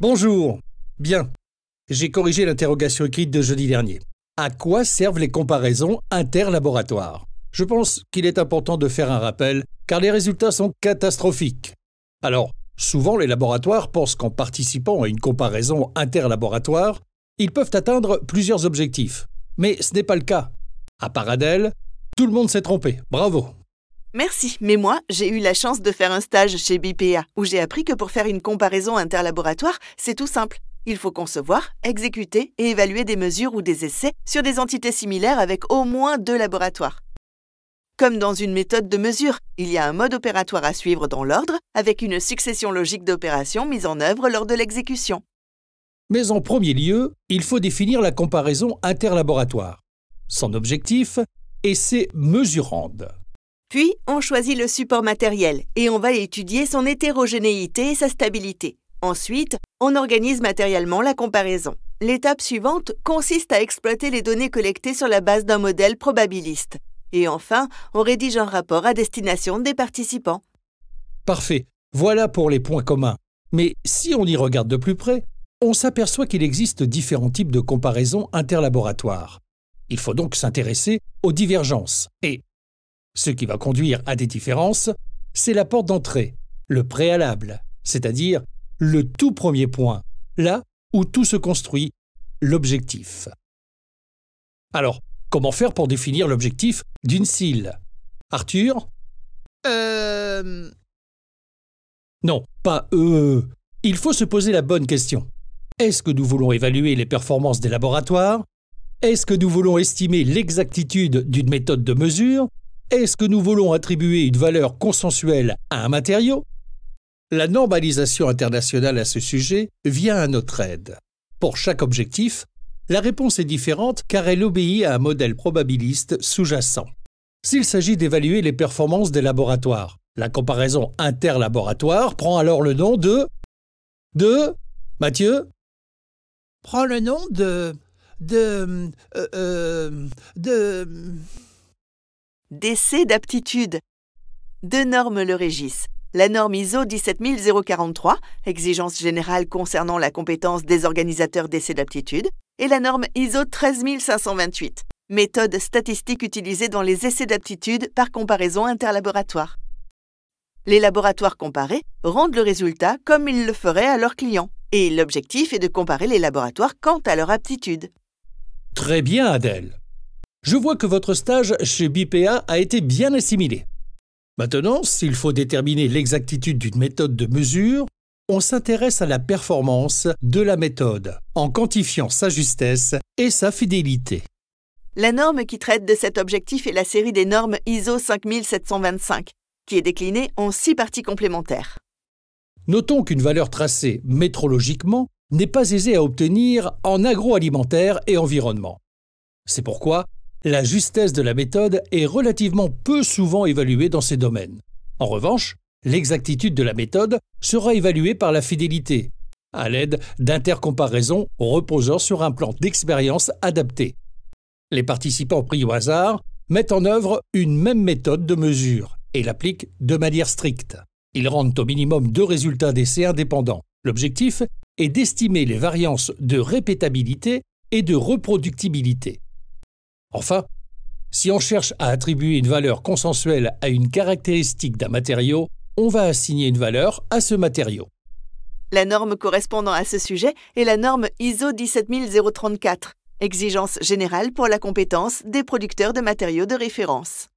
Bonjour. Bien. J'ai corrigé l'interrogation écrite de jeudi dernier. À quoi servent les comparaisons interlaboratoires Je pense qu'il est important de faire un rappel, car les résultats sont catastrophiques. Alors, souvent les laboratoires pensent qu'en participant à une comparaison interlaboratoire, ils peuvent atteindre plusieurs objectifs. Mais ce n'est pas le cas. À Paradel, tout le monde s'est trompé. Bravo Merci, mais moi, j'ai eu la chance de faire un stage chez BPA, où j'ai appris que pour faire une comparaison interlaboratoire, c'est tout simple. Il faut concevoir, exécuter et évaluer des mesures ou des essais sur des entités similaires avec au moins deux laboratoires. Comme dans une méthode de mesure, il y a un mode opératoire à suivre dans l'ordre, avec une succession logique d'opérations mises en œuvre lors de l'exécution. Mais en premier lieu, il faut définir la comparaison interlaboratoire. Son objectif, ses mesurandes. Puis, on choisit le support matériel et on va étudier son hétérogénéité et sa stabilité. Ensuite, on organise matériellement la comparaison. L'étape suivante consiste à exploiter les données collectées sur la base d'un modèle probabiliste. Et enfin, on rédige un rapport à destination des participants. Parfait. Voilà pour les points communs. Mais si on y regarde de plus près, on s'aperçoit qu'il existe différents types de comparaisons interlaboratoires. Il faut donc s'intéresser aux divergences et, ce qui va conduire à des différences, c'est la porte d'entrée, le préalable, c'est-à-dire le tout premier point, là où tout se construit, l'objectif. Alors, comment faire pour définir l'objectif d'une cile Arthur Euh... Non, pas euh. Il faut se poser la bonne question. Est-ce que nous voulons évaluer les performances des laboratoires Est-ce que nous voulons estimer l'exactitude d'une méthode de mesure est-ce que nous voulons attribuer une valeur consensuelle à un matériau La normalisation internationale à ce sujet vient à notre aide. Pour chaque objectif, la réponse est différente car elle obéit à un modèle probabiliste sous-jacent. S'il s'agit d'évaluer les performances des laboratoires, la comparaison interlaboratoire prend alors le nom de... De... Mathieu Prend le nom de... De... Euh, euh, de d'essais d'aptitude. Deux normes le régissent. La norme ISO 17043, exigence générale concernant la compétence des organisateurs d'essais d'aptitude, et la norme ISO 13528, méthode statistique utilisée dans les essais d'aptitude par comparaison interlaboratoire. Les laboratoires comparés rendent le résultat comme ils le feraient à leurs clients, et l'objectif est de comparer les laboratoires quant à leur aptitude. Très bien, Adèle. Je vois que votre stage chez BPA a été bien assimilé. Maintenant, s'il faut déterminer l'exactitude d'une méthode de mesure, on s'intéresse à la performance de la méthode en quantifiant sa justesse et sa fidélité. La norme qui traite de cet objectif est la série des normes ISO 5725, qui est déclinée en six parties complémentaires. Notons qu'une valeur tracée métrologiquement n'est pas aisée à obtenir en agroalimentaire et environnement. C'est pourquoi la justesse de la méthode est relativement peu souvent évaluée dans ces domaines. En revanche, l'exactitude de la méthode sera évaluée par la fidélité, à l'aide d'intercomparaisons reposant sur un plan d'expérience adapté. Les participants pris au hasard mettent en œuvre une même méthode de mesure et l'appliquent de manière stricte. Ils rendent au minimum deux résultats d'essais indépendants. L'objectif est d'estimer les variances de répétabilité et de reproductibilité. Enfin, si on cherche à attribuer une valeur consensuelle à une caractéristique d'un matériau, on va assigner une valeur à ce matériau. La norme correspondant à ce sujet est la norme ISO 17034, exigence générale pour la compétence des producteurs de matériaux de référence.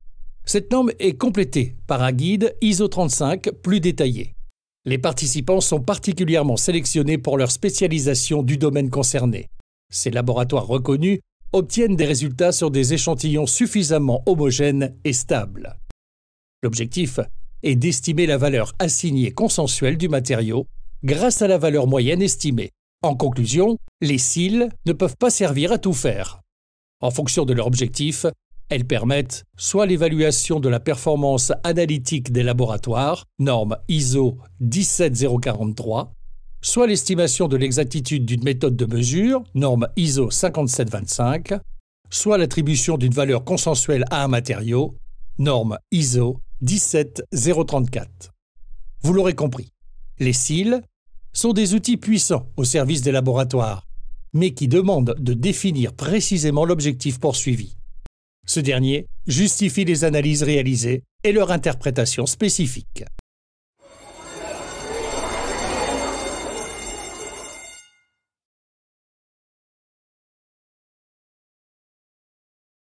Cette norme est complétée par un guide ISO 35 plus détaillé. Les participants sont particulièrement sélectionnés pour leur spécialisation du domaine concerné. Ces laboratoires reconnus obtiennent des résultats sur des échantillons suffisamment homogènes et stables. L'objectif est d'estimer la valeur assignée consensuelle du matériau grâce à la valeur moyenne estimée. En conclusion, les cils ne peuvent pas servir à tout faire. En fonction de leur objectif, elles permettent soit l'évaluation de la performance analytique des laboratoires, norme ISO 17043, soit l'estimation de l'exactitude d'une méthode de mesure, norme ISO 5725, soit l'attribution d'une valeur consensuelle à un matériau, norme ISO 17034. Vous l'aurez compris, les cils sont des outils puissants au service des laboratoires, mais qui demandent de définir précisément l'objectif poursuivi. Ce dernier justifie les analyses réalisées et leur interprétation spécifique.